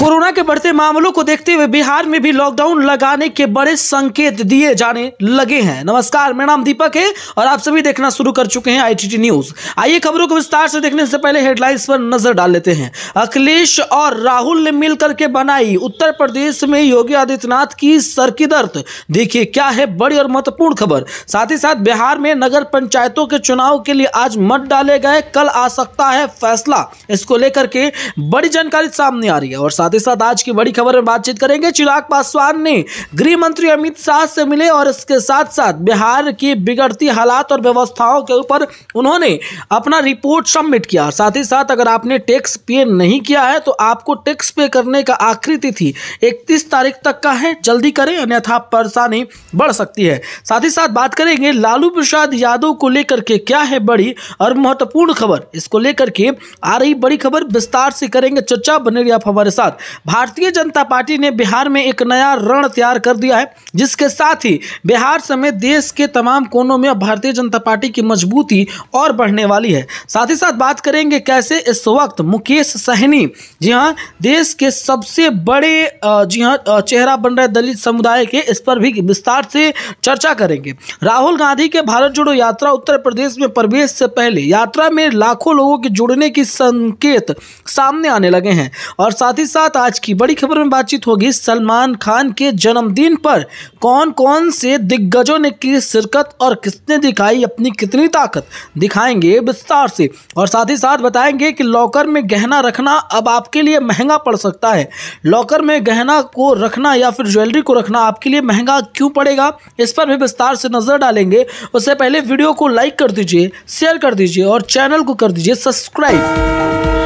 corona के बढ़ते मामलों को देखते हुए बिहार में भी लॉकडाउन लगाने के बड़े संकेत दिए जाने लगे हैं नमस्कार मेरा नाम दीपक है और आप सभी देखना शुरू कर चुके हैं आईटीटी न्यूज आइए खबरों को विस्तार से देखने से पहले हेडलाइंस पर नजर डाल लेते हैं अखिलेश और राहुल ने मिलकर के बनाई उत्तर प्रदेश में योगी आदित्यनाथ की सर की दर्द देखिए क्या है बड़ी और महत्वपूर्ण खबर साथ ही साथ बिहार में नगर पंचायतों के चुनाव के लिए आज मत डाले गए कल आ सकता है फैसला इसको लेकर के बड़ी जानकारी सामने आ रही है और साथ साथ ही साथ आज की बड़ी खबर में बातचीत करेंगे चिराग पासवान ने गृह मंत्री अमित शाह से मिले और इसके साथ साथ बिहार की बिगड़ती हालात और व्यवस्थाओं के ऊपर उन्होंने अपना रिपोर्ट सबमिट किया साथ ही साथ अगर आपने टैक्स पे नहीं किया है तो आपको टैक्स पे करने का आखिरी तिथि इकतीस तारीख तक का है जल्दी करें अन्यथा परेशानी बढ़ सकती है साथ ही साथ बात करेंगे लालू प्रसाद यादव को लेकर के क्या है बड़ी और महत्वपूर्ण खबर इसको लेकर के आ रही बड़ी खबर विस्तार से करेंगे चर्चा बने रही आप हमारे साथ भारतीय जनता पार्टी ने बिहार में एक नया रण तैयार कर दिया है जिसके साथ ही बिहार समेत देश के तमाम कोनों में भारतीय जनता पार्टी की मजबूती और बढ़ने वाली है साथ ही साथ बात करेंगे कैसे इस वक्त मुकेश सहनी जी हाँ देश के सबसे बड़े जी हाँ चेहरा बन रहे दलित समुदाय के इस पर भी विस्तार से चर्चा करेंगे राहुल गांधी के भारत जोड़ो यात्रा उत्तर प्रदेश में प्रवेश से पहले यात्रा में लाखों लोगों के जुड़ने की संकेत सामने आने लगे हैं और साथ ही साथ साथ आज की बड़ी खबर में बातचीत होगी सलमान खान के जन्मदिन पर कौन कौन से दिग्गजों ने की शिरकत और किसने दिखाई अपनी कितनी ताकत दिखाएंगे विस्तार से और साथ ही साथ बताएंगे कि लॉकर में गहना रखना अब आपके लिए महंगा पड़ सकता है लॉकर में गहना को रखना या फिर ज्वेलरी को रखना आपके लिए महंगा क्यों पड़ेगा इस पर भी विस्तार से नज़र डालेंगे उससे पहले वीडियो को लाइक कर दीजिए शेयर कर दीजिए और चैनल को कर दीजिए सब्सक्राइब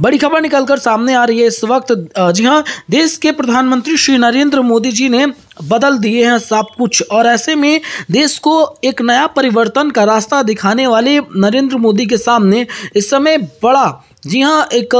बड़ी खबर निकलकर सामने आ रही है इस वक्त जी हाँ देश के प्रधानमंत्री श्री नरेंद्र मोदी जी ने बदल दिए हैं सब कुछ और ऐसे में देश को एक नया परिवर्तन का रास्ता दिखाने वाले नरेंद्र मोदी के सामने इस समय बड़ा जी हाँ एक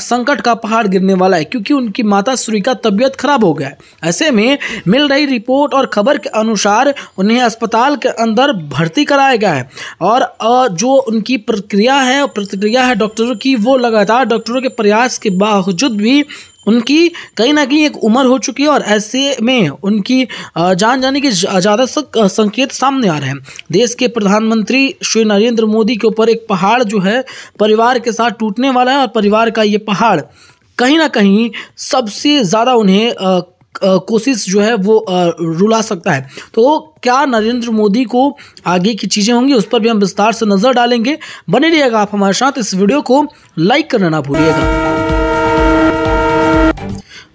संकट का पहाड़ गिरने वाला है क्योंकि उनकी माता सूरी का तबीयत खराब हो गया है ऐसे में मिल रही रिपोर्ट और खबर के अनुसार उन्हें अस्पताल के अंदर भर्ती कराया गया है और जो उनकी प्रक्रिया है प्रतिक्रिया है डॉक्टरों की वो लगातार डॉक्टरों के प्रयास के बावजूद भी उनकी कहीं ना कहीं एक उम्र हो चुकी है और ऐसे में उनकी जान जाने के ज़्यादा संकेत सामने आ रहे हैं देश के प्रधानमंत्री श्री नरेंद्र मोदी के ऊपर एक पहाड़ जो है परिवार के साथ टूटने वाला है और परिवार का ये पहाड़ कहीं ना कहीं सबसे ज़्यादा उन्हें कोशिश जो है वो रुला सकता है तो क्या नरेंद्र मोदी को आगे की चीज़ें होंगी उस पर भी हम विस्तार से नज़र डालेंगे बने रहिएगा आप हमारे साथ इस वीडियो को लाइक करना ना भूलिएगा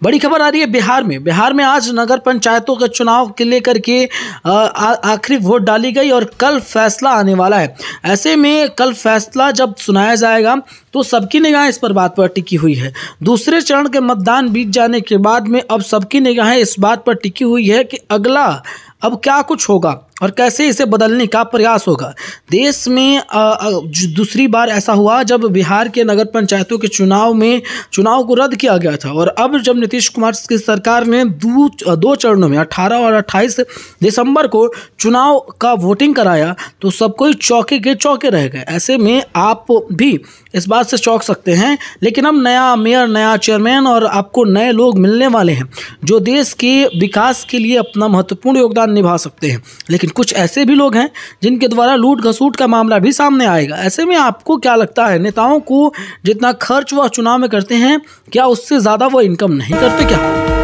बड़ी खबर आ रही है बिहार में बिहार में आज नगर पंचायतों के चुनाव के लेकर के आखिरी वोट डाली गई और कल फैसला आने वाला है ऐसे में कल फैसला जब सुनाया जाएगा तो सबकी निगाहें इस पर बात पर टिकी हुई है दूसरे चरण के मतदान बीत जाने के बाद में अब सबकी निगाहें इस बात पर टिकी हुई है कि अगला अब क्या कुछ होगा और कैसे इसे बदलने का प्रयास होगा देश में दूसरी बार ऐसा हुआ जब बिहार के नगर पंचायतों के चुनाव में चुनाव को रद्द किया गया था और अब जब नीतीश कुमार की सरकार ने दो दो चरणों में 18 और 28 दिसंबर को चुनाव का वोटिंग कराया तो सब कोई चौके के चौके रह गए ऐसे में आप भी इस बात से चौंक सकते हैं लेकिन अब नया मेयर नया चेयरमैन और आपको नए लोग मिलने वाले हैं जो देश के विकास के लिए अपना महत्वपूर्ण योगदान निभा सकते हैं लेकिन लेकिन कुछ ऐसे भी लोग हैं जिनके द्वारा लूट घसूट का मामला भी सामने आएगा ऐसे में आपको क्या लगता है नेताओं को जितना खर्च वह चुनाव में करते हैं क्या उससे ज़्यादा वो इनकम नहीं करते क्या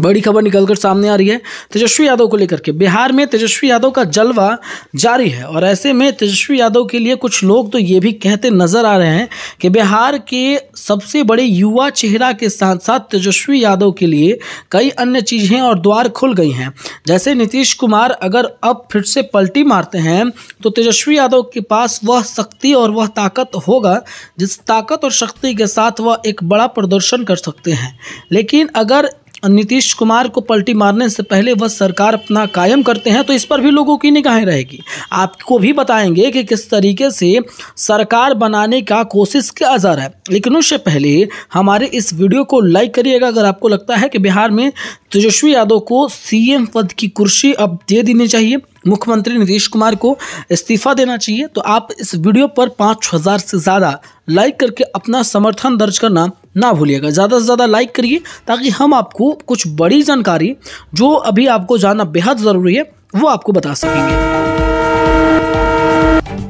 बड़ी खबर निकलकर सामने आ रही है तेजस्वी यादव को लेकर के बिहार में तेजस्वी यादव का जलवा जारी है और ऐसे में तेजस्वी यादव के लिए कुछ लोग तो ये भी कहते नजर आ रहे हैं कि बिहार के सबसे बड़े युवा चेहरा के साथ साथ तेजस्वी यादव के लिए कई अन्य चीज़ें और द्वार खुल गई हैं जैसे नीतीश कुमार अगर अब फिर से पलटी मारते हैं तो तेजस्वी यादव के पास वह शक्ति और वह ताकत होगा जिस ताकत और शक्ति के साथ वह एक बड़ा प्रदर्शन कर सकते हैं लेकिन अगर नीतीश कुमार को पलटी मारने से पहले वह सरकार अपना कायम करते हैं तो इस पर भी लोगों की निगाहें रहेगी आपको भी बताएंगे कि किस तरीके से सरकार बनाने का कोशिश किया जा रहा है लेकिन उससे पहले हमारे इस वीडियो को लाइक करिएगा अगर आपको लगता है कि बिहार में तेजस्वी यादव को सीएम पद की कुर्सी अब दे देनी चाहिए मुख्यमंत्री नीतीश कुमार को इस्तीफा देना चाहिए तो आप इस वीडियो पर पाँच हज़ार से ज़्यादा लाइक करके अपना समर्थन दर्ज करना ना भूलिएगा ज़्यादा से ज़्यादा लाइक करिए ताकि हम आपको कुछ बड़ी जानकारी जो अभी आपको जानना बेहद ज़रूरी है वो आपको बता सकेंगे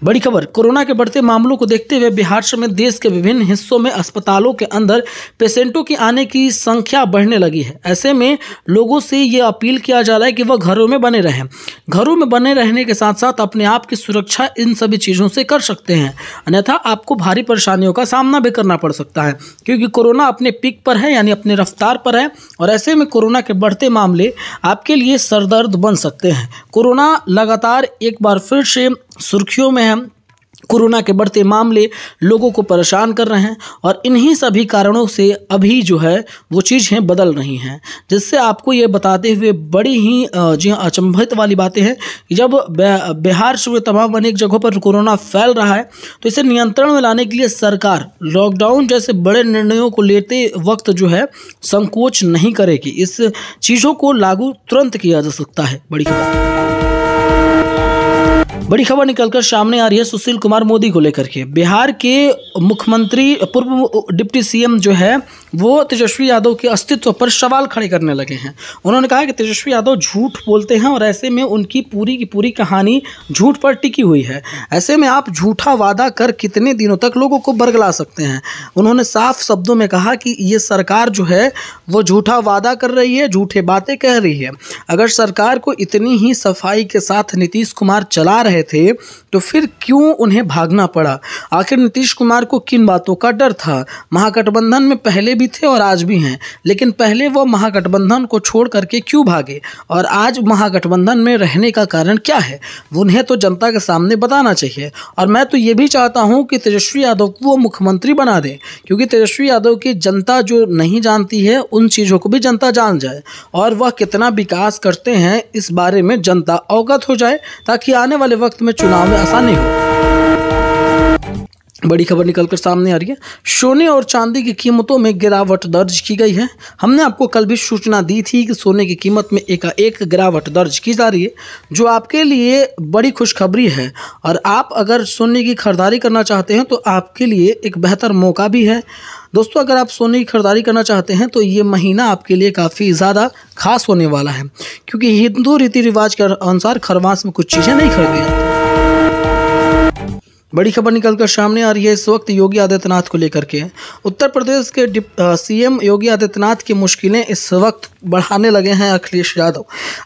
बड़ी खबर कोरोना के बढ़ते मामलों को देखते हुए बिहार समेत देश के विभिन्न हिस्सों में अस्पतालों के अंदर पेशेंटों की आने की संख्या बढ़ने लगी है ऐसे में लोगों से ये अपील किया जा रहा है कि वह घरों में बने रहें घरों में बने रहने के साथ साथ अपने आप की सुरक्षा इन सभी चीज़ों से कर सकते हैं अन्यथा आपको भारी परेशानियों का सामना भी करना पड़ सकता है क्योंकि कोरोना अपने पिक पर है यानी अपने रफ्तार पर है और ऐसे में कोरोना के बढ़ते मामले आपके लिए सरदर्द बन सकते हैं कोरोना लगातार एक बार फिर से सुर्खियों में हम कोरोना के बढ़ते मामले लोगों को परेशान कर रहे हैं और इन्हीं सभी कारणों से अभी जो है वो चीज़ें बदल रही हैं जिससे आपको ये बताते हुए बड़ी ही जी हाँ अचंभित वाली बातें हैं कि जब बिहार से तमाम अनेक जगहों पर कोरोना फैल रहा है तो इसे नियंत्रण में लाने के लिए सरकार लॉकडाउन जैसे बड़े निर्णयों को लेते वक्त जो है संकोच नहीं करेगी इस चीज़ों को लागू तुरंत किया जा सकता है बड़ी खबर बड़ी खबर निकलकर सामने आ रही है सुशील कुमार मोदी को लेकर के बिहार के मुख्यमंत्री पूर्व डिप्टी सीएम जो है वो तेजस्वी यादव के अस्तित्व पर सवाल खड़े करने लगे हैं उन्होंने कहा कि तेजस्वी यादव झूठ बोलते हैं और ऐसे में उनकी पूरी की पूरी कहानी झूठ पर टिकी हुई है ऐसे में आप झूठा वादा कर कितने दिनों तक लोगों को बरगला सकते हैं उन्होंने साफ शब्दों में कहा कि ये सरकार जो है वो झूठा वादा कर रही है झूठे बातें कह रही है अगर सरकार को इतनी ही सफाई के साथ नीतीश कुमार चला रहे रहे थे तो फिर क्यों उन्हें भागना पड़ा आखिर नीतीश कुमार को किन बातों का डर था महागठबंधन में पहले भी थे और आज भी हैं लेकिन पहले वह महागठबंधन को छोड़ करके क्यों भागे और आज महागठबंधन में रहने का कारण क्या है उन्हें तो जनता के सामने बताना चाहिए और मैं तो ये भी चाहता हूँ कि तेजस्वी यादव को मुख्यमंत्री बना दें क्योंकि तेजस्वी यादव की जनता जो नहीं जानती है उन चीज़ों को भी जनता जान जाए और वह कितना विकास करते हैं इस बारे में जनता अवगत हो जाए ताकि आने वाले वक्त में चुनाव में आसानी हो बड़ी खबर निकलकर सामने आ रही है सोने और चांदी की कीमतों में गिरावट दर्ज की गई है हमने आपको कल भी सूचना दी थी कि सोने की कीमत में एक एक गिरावट दर्ज की जा रही है जो आपके लिए बड़ी खुशखबरी है और आप अगर सोने की खरीदारी करना चाहते हैं तो आपके लिए एक बेहतर मौका भी है दोस्तों अगर आप सोने की खरीदारी करना चाहते हैं तो ये महीना आपके लिए काफ़ी ज़्यादा खास होने वाला है क्योंकि हिंदू रीति रिवाज के अनुसार खरवास में कुछ चीज़ें नहीं खरीदी जाती बड़ी खबर निकलकर सामने आ रही है इस वक्त योगी आदित्यनाथ को लेकर के उत्तर प्रदेश के सीएम योगी आदित्यनाथ की मुश्किलें इस वक्त बढ़ाने लगे हैं अखिलेश यादव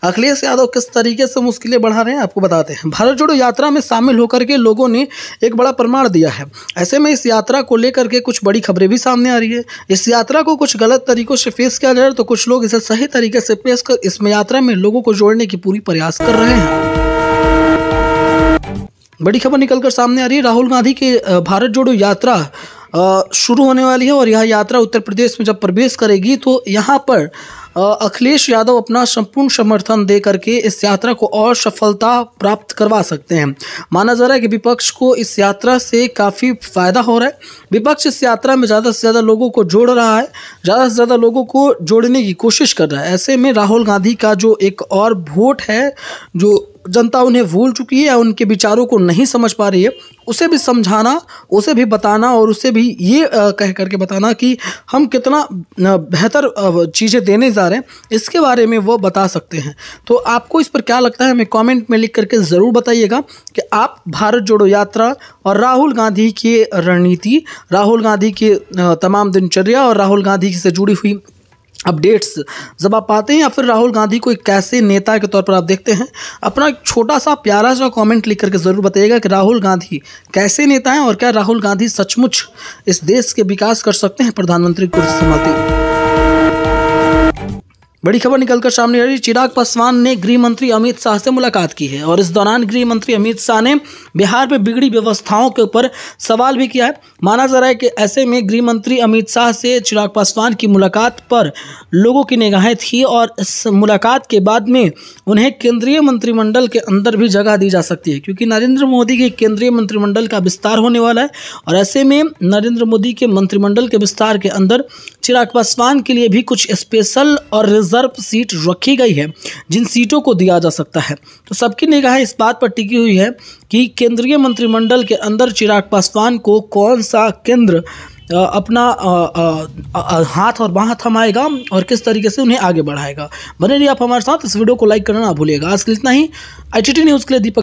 अखिलेश यादव किस तरीके से मुश्किलें बढ़ा रहे हैं आपको बताते हैं भारत जोड़ो यात्रा में शामिल होकर के लोगों ने एक बड़ा प्रमाण दिया है ऐसे में इस यात्रा को लेकर के कुछ बड़ी खबरें भी सामने आ रही है इस यात्रा को कुछ गलत तरीक़ों से पेश किया जाए तो कुछ लोग इसे सही तरीके से पेश कर इस यात्रा में लोगों को जोड़ने की पूरी प्रयास कर रहे हैं बड़ी खबर निकलकर सामने आ रही है राहुल गांधी के भारत जोड़ो यात्रा शुरू होने वाली है और यह यात्रा उत्तर प्रदेश में जब प्रवेश करेगी तो यहाँ पर अखिलेश यादव अपना संपूर्ण समर्थन दे करके इस यात्रा को और सफलता प्राप्त करवा सकते हैं माना जा रहा है कि विपक्ष को इस यात्रा से काफ़ी फायदा हो रहा है विपक्ष इस यात्रा में ज़्यादा से ज़्यादा लोगों को जोड़ रहा है ज़्यादा से ज़्यादा लोगों को जोड़ने की कोशिश कर रहा है ऐसे में राहुल गांधी का जो एक और वोट है जो जनता उन्हें भूल चुकी है या उनके विचारों को नहीं समझ पा रही है उसे भी समझाना उसे भी बताना और उसे भी ये कह करके बताना कि हम कितना बेहतर चीज़ें देने जा रहे हैं इसके बारे में वो बता सकते हैं तो आपको इस पर क्या लगता है हमें कमेंट में लिख करके ज़रूर बताइएगा कि आप भारत जोड़ो यात्रा और राहुल गांधी की रणनीति राहुल गांधी की तमाम दिनचर्या और राहुल गांधी से जुड़ी हुई अपडेट्स जब आप पाते हैं या फिर राहुल गांधी को एक कैसे नेता के तौर पर आप देखते हैं अपना एक छोटा सा प्यारा सा कमेंट लिख करके ज़रूर बताइएगा कि राहुल गांधी कैसे नेता हैं और क्या राहुल गांधी सचमुच इस देश के विकास कर सकते हैं प्रधानमंत्री कुर्सी संभालते बड़ी खबर निकलकर सामने आ रही चिराग पासवान ने गृह मंत्री अमित शाह से मुलाकात की है और इस दौरान गृह मंत्री अमित शाह ने बिहार में बिगड़ी व्यवस्थाओं के ऊपर सवाल भी किया है माना जा रहा है कि ऐसे में गृह मंत्री अमित शाह से चिराग पासवान की मुलाकात पर लोगों की निगाहें थी और इस मुलाकात के बाद में उन्हें केंद्रीय मंत्रिमंडल के अंदर भी जगह दी जा सकती है क्योंकि नरेंद्र मोदी के केंद्रीय मंत्रिमंडल का विस्तार होने वाला है और ऐसे में नरेंद्र मोदी के मंत्रिमंडल के विस्तार के अंदर चिराग पासवान के लिए भी कुछ स्पेशल और रिजर्व सीट रखी गई है जिन सीटों को दिया जा सकता है तो सबकी निगाह इस बात पर टिकी हुई है कि केंद्रीय मंत्रिमंडल के अंदर चिराग पासवान को कौन सा केंद्र अपना हाथ और बाँ थमाएगा और किस तरीके से उन्हें आगे बढ़ाएगा बने रही आप हमारे साथ इस वीडियो को लाइक करना ना भूलिएगा आज के लिए इतना ही आई न्यूज़ के लिए दीपक